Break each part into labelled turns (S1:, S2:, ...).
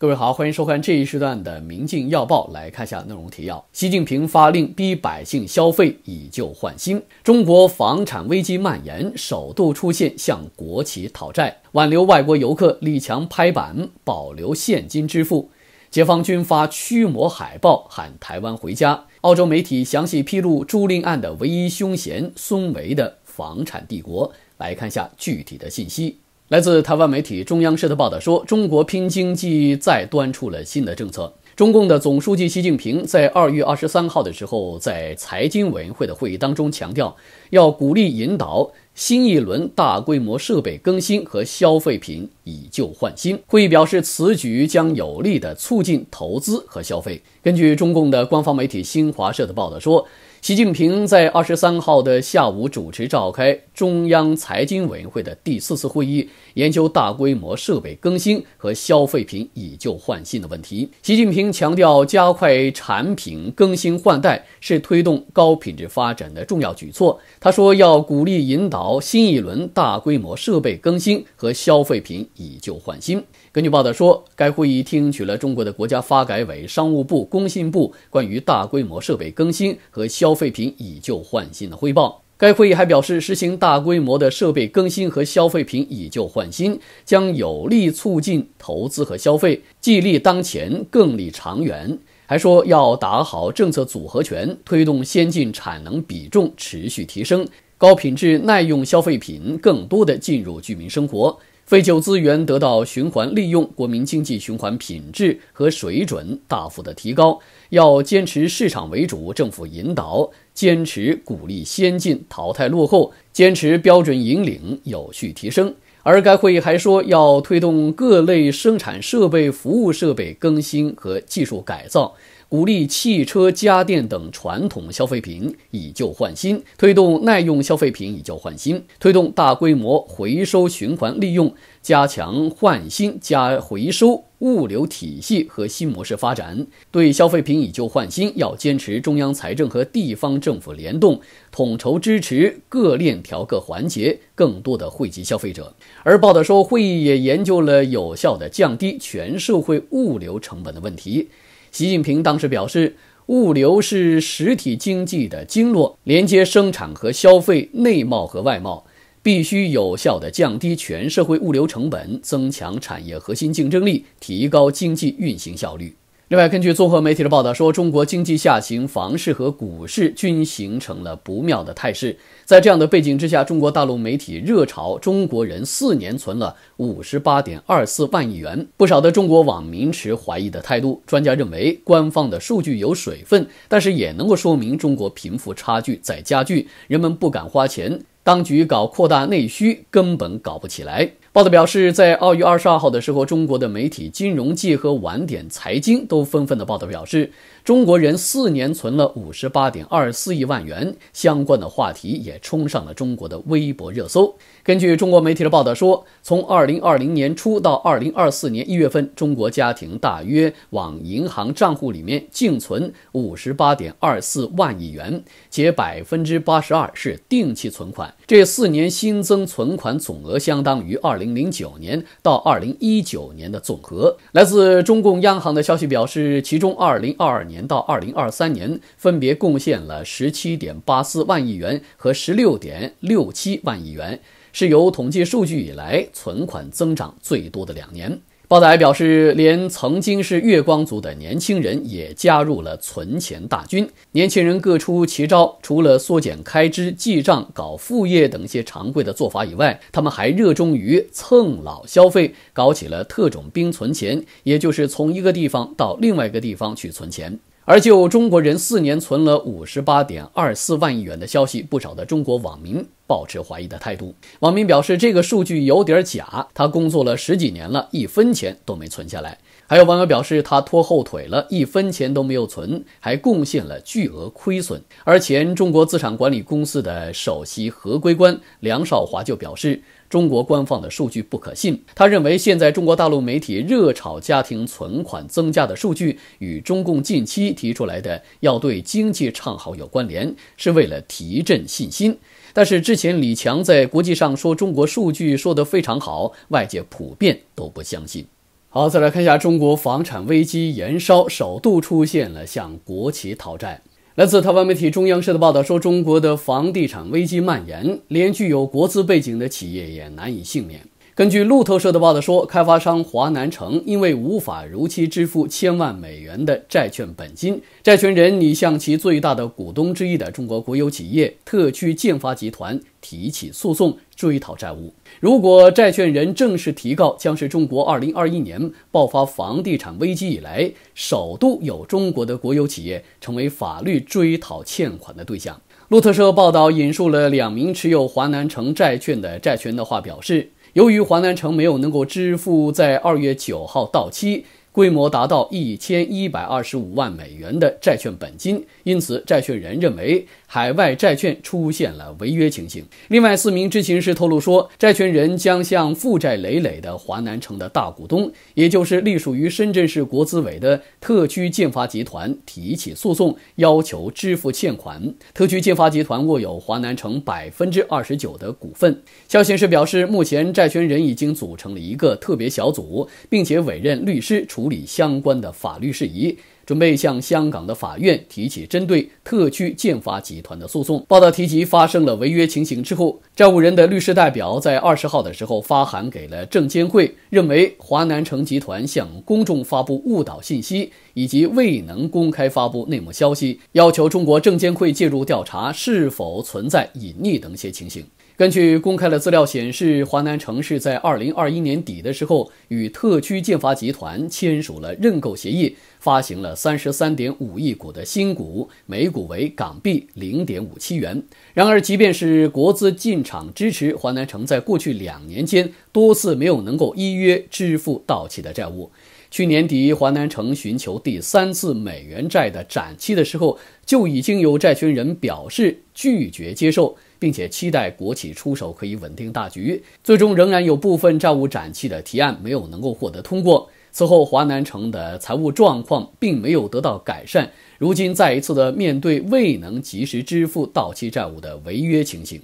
S1: 各位好，欢迎收看这一时段的《明镜要报》，来看一下内容提要：习近平发令逼百姓消费以旧换新，中国房产危机蔓延，首度出现向国企讨债，挽留外国游客，李强拍板保留现金支付，解放军发驱魔海报喊台湾回家，澳洲媒体详细披露朱令案的唯一凶嫌孙维的房产帝国，来看一下具体的信息。来自台湾媒体中央社的报道说，中国拼经济再端出了新的政策。中共的总书记习近平在二月二十三号的时候，在财经委员会的会议当中强调，要鼓励引导新一轮大规模设备更新和消费品以旧换新。会议表示，此举将有力的促进投资和消费。根据中共的官方媒体新华社的报道说。习近平在二十三号的下午主持召开中央财经委员会的第四次会议。研究大规模设备更新和消费品以旧换新的问题。习近平强调，加快产品更新换代是推动高品质发展的重要举措。他说，要鼓励引导新一轮大规模设备更新和消费品以旧换新。根据报道说，该会议听取了中国的国家发改委、商务部、工信部关于大规模设备更新和消费品以旧换新的汇报。该会议还表示，实行大规模的设备更新和消费品以旧换新，将有力促进投资和消费，既利当前，更利长远。还说要打好政策组合拳，推动先进产能比重持续提升，高品质耐用消费品更多的进入居民生活，废旧资源得到循环利用，国民经济循环品质和水准大幅的提高。要坚持市场为主，政府引导。坚持鼓励先进、淘汰落后，坚持标准引领、有序提升。而该会议还说，要推动各类生产设备、服务设备更新和技术改造，鼓励汽车、家电等传统消费品以旧换新，推动耐用消费品以旧换新，推动大规模回收循环利用，加强换新加回收。物流体系和新模式发展，对消费品以旧换新，要坚持中央财政和地方政府联动，统筹支持各链条各环节，更多的惠及消费者。而报道说，会议也研究了有效的降低全社会物流成本的问题。习近平当时表示，物流是实体经济的经络，连接生产和消费，内贸和外贸。必须有效地降低全社会物流成本，增强产业核心竞争力，提高经济运行效率。另外，根据综合媒体的报道说，中国经济下行，房市和股市均形成了不妙的态势。在这样的背景之下，中国大陆媒体热炒中国人四年存了五十八点二四万亿元，不少的中国网民持怀疑的态度。专家认为，官方的数据有水分，但是也能够说明中国贫富差距在加剧，人们不敢花钱，当局搞扩大内需根本搞不起来。报道表示，在二月二十二号的时候，中国的媒体《金融界》和《晚点财经》都纷纷的报道表示。中国人四年存了五十八点二四亿万元，相关的话题也冲上了中国的微博热搜。根据中国媒体的报道说，从二零二零年初到二零二四年一月份，中国家庭大约往银行账户里面净存五十八点二四万亿元，且百分之八十二是定期存款。这四年新增存款总额相当于二零零九年到二零一九年的总和。来自中共央行的消息表示，其中二零二二年。到二零二三年，分别贡献了十七点八四万亿元和十六点六七万亿元，是由统计数据以来存款增长最多的两年。道仔表示，连曾经是月光族的年轻人也加入了存钱大军。年轻人各出奇招，除了缩减开支、记账、搞副业等一些常规的做法以外，他们还热衷于蹭老消费，搞起了特种兵存钱，也就是从一个地方到另外一个地方去存钱。而就中国人四年存了五十八点二四万亿元的消息，不少的中国网民保持怀疑的态度。网民表示，这个数据有点假。他工作了十几年了，一分钱都没存下来。还有网友表示，他拖后腿了一分钱都没有存，还贡献了巨额亏损。而前中国资产管理公司的首席合规官梁少华就表示。中国官方的数据不可信，他认为现在中国大陆媒体热炒家庭存款增加的数据，与中共近期提出来的要对经济唱好有关联，是为了提振信心。但是之前李强在国际上说中国数据说得非常好，外界普遍都不相信。好，再来看一下中国房产危机延烧，首度出现了向国企讨债。来自台湾媒体中央社的报道说，中国的房地产危机蔓延，连具有国资背景的企业也难以幸免。根据路透社的报道说，开发商华南城因为无法如期支付千万美元的债券本金，债权人拟向其最大的股东之一的中国国有企业特区建发集团提起诉讼追讨债务。如果债权人正式提告，将是中国2021年爆发房地产危机以来首度有中国的国有企业成为法律追讨欠款的对象。路透社报道引述了两名持有华南城债券的债权的话，表示。由于华南城没有能够支付在二月九号到期、规模达到一千一百二十五万美元的债券本金，因此债券人认为。海外债券出现了违约情形。另外，四名知情人士透露说，债权人将向负债累累的华南城的大股东，也就是隶属于深圳市国资委的特区建发集团提起诉讼，要求支付欠款。特区建发集团握有华南城百分之二十九的股份。肖先生表示，目前债权人已经组成了一个特别小组，并且委任律师处理相关的法律事宜。准备向香港的法院提起针对特区建发集团的诉讼。报道提及发生了违约情形之后，债务人的律师代表在二十号的时候发函给了证监会，认为华南城集团向公众发布误导信息，以及未能公开发布内幕消息，要求中国证监会介入调查是否存在隐匿等一些情形。根据公开的资料显示，华南城市在二零二一年底的时候与特区建发集团签署了认购协议，发行了三十三点五亿股的新股，每股为港币零点五七元。然而，即便是国资进场支持，华南城在过去两年间多次没有能够依约支付到期的债务。去年底，华南城寻求第三次美元债的展期的时候，就已经有债权人表示拒绝接受。并且期待国企出手可以稳定大局，最终仍然有部分债务展期的提案没有能够获得通过。此后，华南城的财务状况并没有得到改善，如今再一次的面对未能及时支付到期债务的违约情形。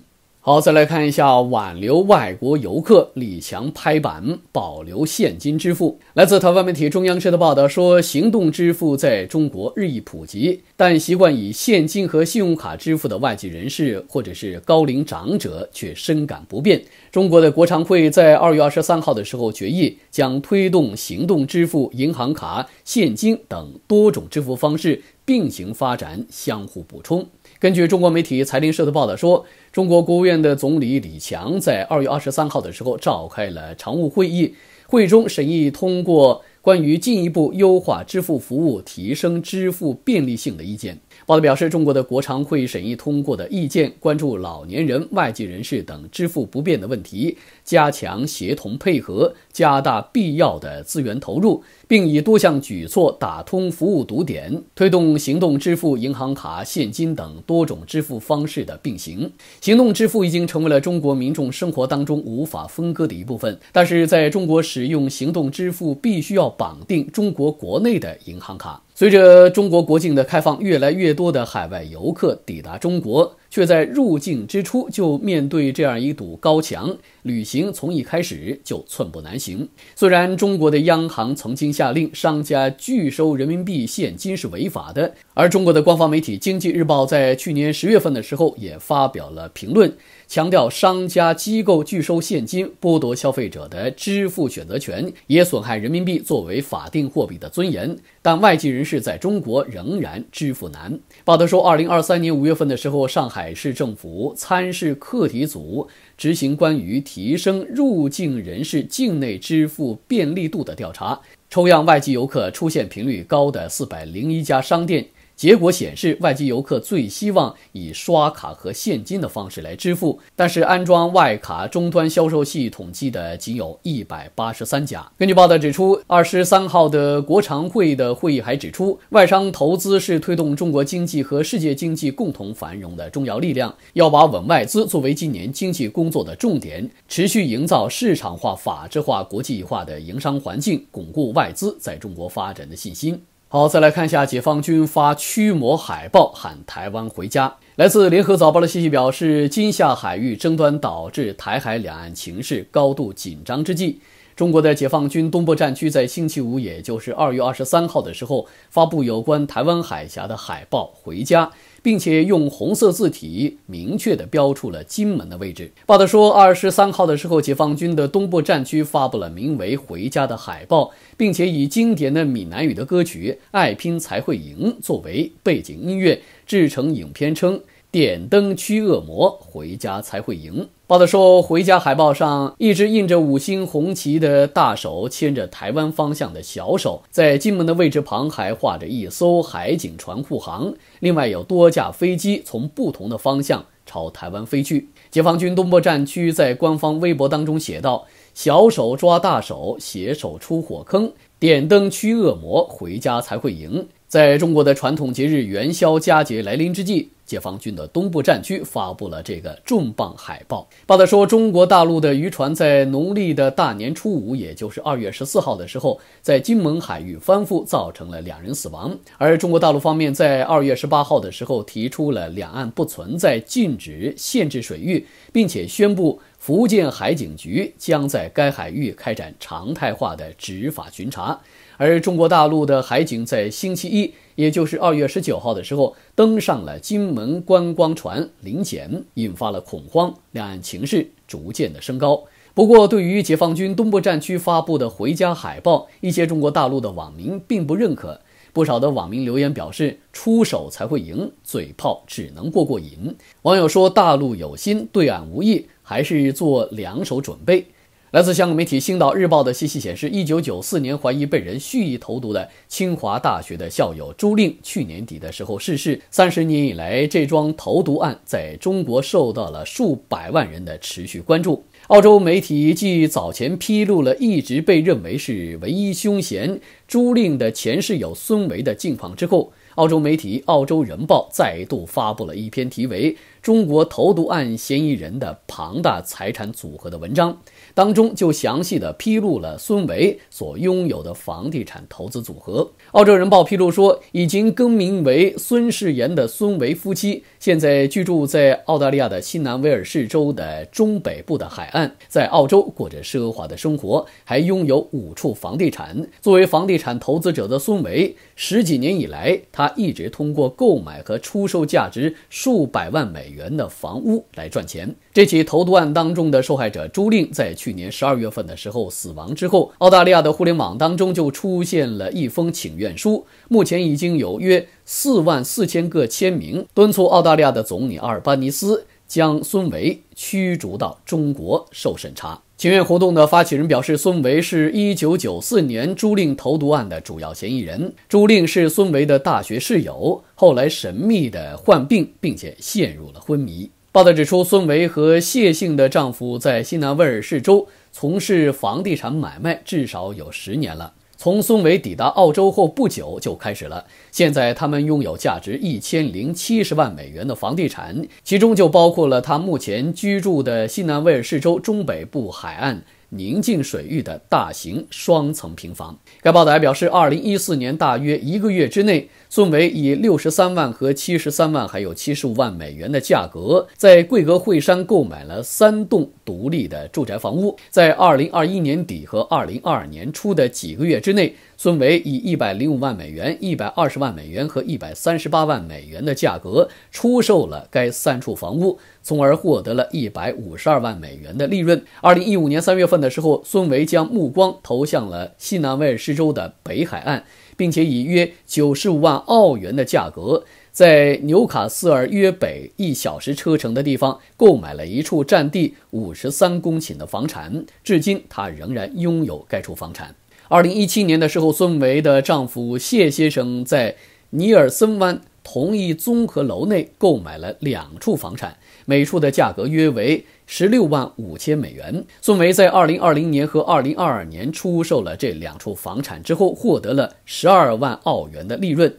S1: 好，再来看一下挽留外国游客，李强拍板保留现金支付。来自台湾媒体中央社的报道说，行动支付在中国日益普及，但习惯以现金和信用卡支付的外籍人士或者是高龄长者却深感不便。中国的国常会在二月二十三号的时候决议，将推动行动支付、银行卡、现金等多种支付方式并行发展，相互补充。根据中国媒体财联社的报道说，中国国务院的总理李强在二月二十三号的时候召开了常务会议，会议中审议通过关于进一步优化支付服务、提升支付便利性的意见。报道表示，中国的国常会审议通过的意见，关注老年人、外籍人士等支付不便的问题，加强协同配合，加大必要的资源投入，并以多项举措打通服务堵点，推动行动支付、银行卡、现金等多种支付方式的并行。行动支付已经成为了中国民众生活当中无法分割的一部分。但是，在中国使用行动支付，必须要绑定中国国内的银行卡。随着中国国境的开放，越来越多的海外游客抵达中国。却在入境之初就面对这样一堵高墙，旅行从一开始就寸步难行。虽然中国的央行曾经下令商家拒收人民币现金是违法的，而中国的官方媒体《经济日报》在去年十月份的时候也发表了评论，强调商家机构拒收现金，剥夺消费者的支付选择权，也损害人民币作为法定货币的尊严。但外籍人士在中国仍然支付难。报道说，二零二三年五月份的时候，上海。海市政府参事课题组执行关于提升入境人士境内支付便利度的调查，抽样外籍游客出现频率高的四百零一家商店。结果显示，外籍游客最希望以刷卡和现金的方式来支付，但是安装外卡终端销售系统计的仅有一百八十三家。根据报道指出，二十三号的国常会的会议还指出，外商投资是推动中国经济和世界经济共同繁荣的重要力量，要把稳外资作为今年经济工作的重点，持续营造市场化、法治化、国际化的营商环境，巩固外资在中国发展的信心。好，再来看一下解放军发驱魔海报，喊台湾回家。来自联合早报的信息表示，今夏海域争端导致台海两岸情势高度紧张之际，中国的解放军东部战区在星期五，也就是二月二十三号的时候，发布有关台湾海峡的海报，回家。并且用红色字体明确地标出了金门的位置。报道说，二十三号的时候，解放军的东部战区发布了名为《回家》的海报，并且以经典的闽南语的歌曲《爱拼才会赢》作为背景音乐制成影片，称“点灯驱恶魔，回家才会赢”。报道说，回家海报上，一只印着五星红旗的大手牵着台湾方向的小手，在金门的位置旁还画着一艘海警船护航。另外有多架飞机从不同的方向朝台湾飞去。解放军东部战区在官方微博当中写道：“小手抓大手，携手出火坑，点灯驱恶魔，回家才会赢。”在中国的传统节日元宵佳节来临之际。解放军的东部战区发布了这个重磅海报。报道说，中国大陆的渔船在农历的大年初五，也就是二月十四号的时候，在金门海域翻覆，造成了两人死亡。而中国大陆方面在二月十八号的时候提出了两岸不存在禁止限制水域，并且宣布福建海警局将在该海域开展常态化的执法巡查。而中国大陆的海警在星期一。也就是二月十九号的时候，登上了金门观光船“临检”，引发了恐慌，两岸情势逐渐的升高。不过，对于解放军东部战区发布的回家海报，一些中国大陆的网民并不认可。不少的网民留言表示：“出手才会赢，嘴炮只能过过瘾。”网友说：“大陆有心，对岸无意，还是做两手准备。”来自香港媒体《星岛日报》的信息显示，一九九四年怀疑被人蓄意投毒的清华大学的校友朱令，去年底的时候逝世。三十年以来，这桩投毒案在中国受到了数百万人的持续关注。澳洲媒体继早前披露了一直被认为是唯一凶嫌朱令的前室友孙维的近况之后，澳洲媒体《澳洲人报》再度发布了一篇题为《中国投毒案嫌疑人的庞大财产组合》的文章。当中就详细的披露了孙维所拥有的房地产投资组合。澳洲人报披露说，已经更名为孙世岩的孙维夫妻，现在居住在澳大利亚的西南威尔士州的中北部的海岸，在澳洲过着奢华的生活，还拥有五处房地产。作为房地产投资者的孙维，十几年以来，他一直通过购买和出售价值数百万美元的房屋来赚钱。这起投毒案当中的受害者朱令在。去年十二月份的时候，死亡之后，澳大利亚的互联网当中就出现了一封请愿书，目前已经有约四万四千个签名，敦促澳大利亚的总理阿尔班尼斯将孙维驱逐到中国受审查。请愿活动的发起人表示，孙维是一九九四年朱令投毒案的主要嫌疑人，朱令是孙维的大学室友，后来神秘的患病，并且陷入了昏迷。报道指出，孙维和谢姓的丈夫在新南威尔士州从事房地产买卖至少有十年了。从孙维抵达澳洲后不久就开始了。现在，他们拥有价值一千零七十万美元的房地产，其中就包括了他目前居住的新南威尔士州中北部海岸。宁静水域的大型双层平房。该报道还表示，二零一四年大约一个月之内，宋伟以六十三万和七十三万，还有七十五万美元的价格，在贵格惠山购买了三栋独立的住宅房屋。在二零二一年底和二零二二年初的几个月之内。孙维以一百零五万美元、一百二十万美元和一百三十八万美元的价格出售了该三处房屋，从而获得了一百五十二万美元的利润。二零一五年三月份的时候，孙维将目光投向了西南威尔士州的北海岸，并且以约九十五万澳元的价格，在纽卡斯尔约北一小时车程的地方购买了一处占地五十三公顷的房产。至今，他仍然拥有该处房产。二零一七年的时候，孙维的丈夫谢先生在尼尔森湾同一综合楼内购买了两处房产，每处的价格约为十六万五千美元。孙维在二零二零年和二零二二年出售了这两处房产之后，获得了十二万澳元的利润。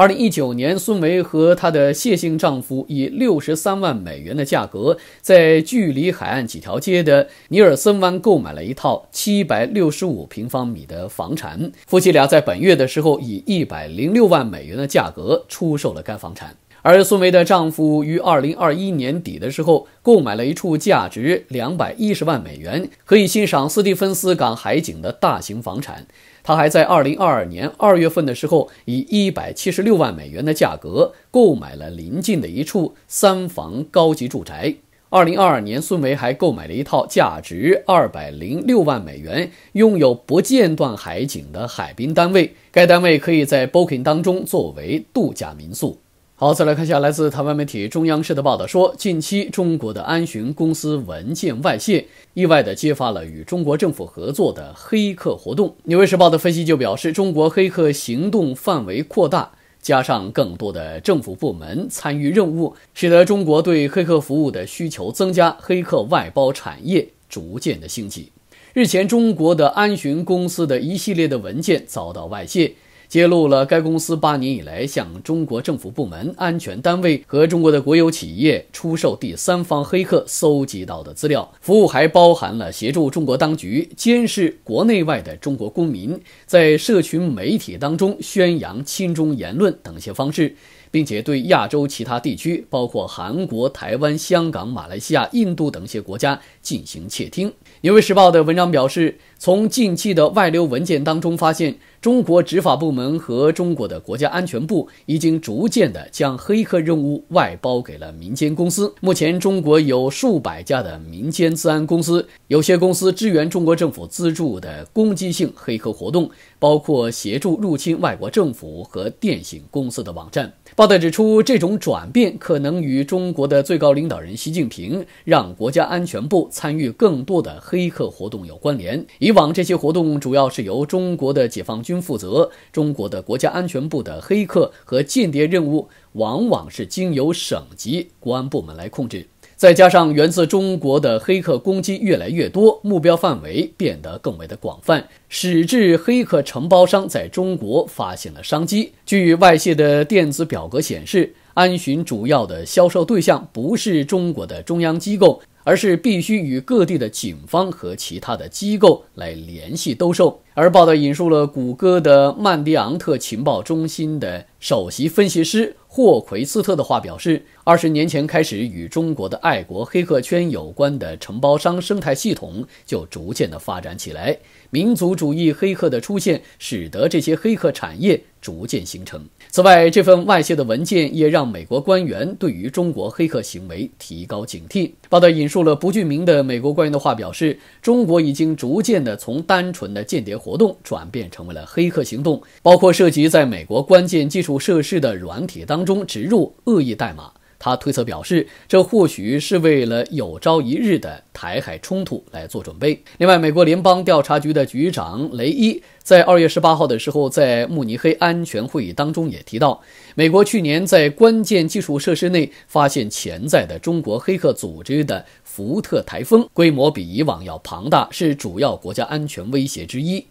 S1: 二零一九年，孙维和她的谢姓丈夫以六十三万美元的价格，在距离海岸几条街的尼尔森湾购买了一套七百六十五平方米的房产。夫妻俩在本月的时候以一百零六万美元的价格出售了该房产。而孙维的丈夫于二零二一年底的时候购买了一处价值两百一十万美元、可以欣赏斯蒂芬斯港海景的大型房产。他还在二零二二年二月份的时候，以一百七十六万美元的价格购买了临近的一处三房高级住宅。二零二二年，孙维还购买了一套价值二百零六万美元、拥有不间断海景的海滨单位，该单位可以在 Booking 当中作为度假民宿。好，再来看一下来自台湾媒体中央社的报道，说，近期中国的安巡公司文件外泄，意外的揭发了与中国政府合作的黑客活动。《纽约时报》的分析就表示，中国黑客行动范围扩大，加上更多的政府部门参与任务，使得中国对黑客服务的需求增加，黑客外包产业逐渐的兴起。日前，中国的安巡公司的一系列的文件遭到外泄。揭露了该公司八年以来向中国政府部门、安全单位和中国的国有企业出售第三方黑客搜集到的资料。服务还包含了协助中国当局监视国内外的中国公民，在社群媒体当中宣扬亲中言论等一些方式，并且对亚洲其他地区，包括韩国、台湾、香港、马来西亚、印度等一些国家进行窃听。纽约时报的文章表示，从近期的外流文件当中发现。中国执法部门和中国的国家安全部已经逐渐的将黑客任务外包给了民间公司。目前，中国有数百家的民间治安公司，有些公司支援中国政府资助的攻击性黑客活动，包括协助入侵外国政府和电信公司的网站。报道指出，这种转变可能与中国的最高领导人习近平让国家安全部参与更多的黑客活动有关联。以往，这些活动主要是由中国的解放军。均负责中国的国家安全部的黑客和间谍任务，往往是经由省级国安部门来控制。再加上源自中国的黑客攻击越来越多，目标范围变得更为的广泛，使至黑客承包商在中国发现了商机。据外泄的电子表格显示，安巡主要的销售对象不是中国的中央机构。而是必须与各地的警方和其他的机构来联系兜售。而报道引述了谷歌的曼迪昂特情报中心的首席分析师霍奎斯特的话，表示，二十年前开始与中国的爱国黑客圈有关的承包商生态系统就逐渐的发展起来。民族主义黑客的出现，使得这些黑客产业逐渐形成。此外，这份外泄的文件也让美国官员对于中国黑客行为提高警惕。报道引述了不具名的美国官员的话，表示中国已经逐渐的从单纯的间谍活动转变成为了黑客行动，包括涉及在美国关键基础设施的软体当中植入恶意代码。他推测表示，这或许是为了有朝一日的台海冲突来做准备。另外，美国联邦调查局的局长雷伊在二月十八号的时候，在慕尼黑安全会议当中也提到，美国去年在关键基础设施内发现潜在的中国黑客组织的“福特台风”，规模比以往要庞大，是主要国家安全威胁之一。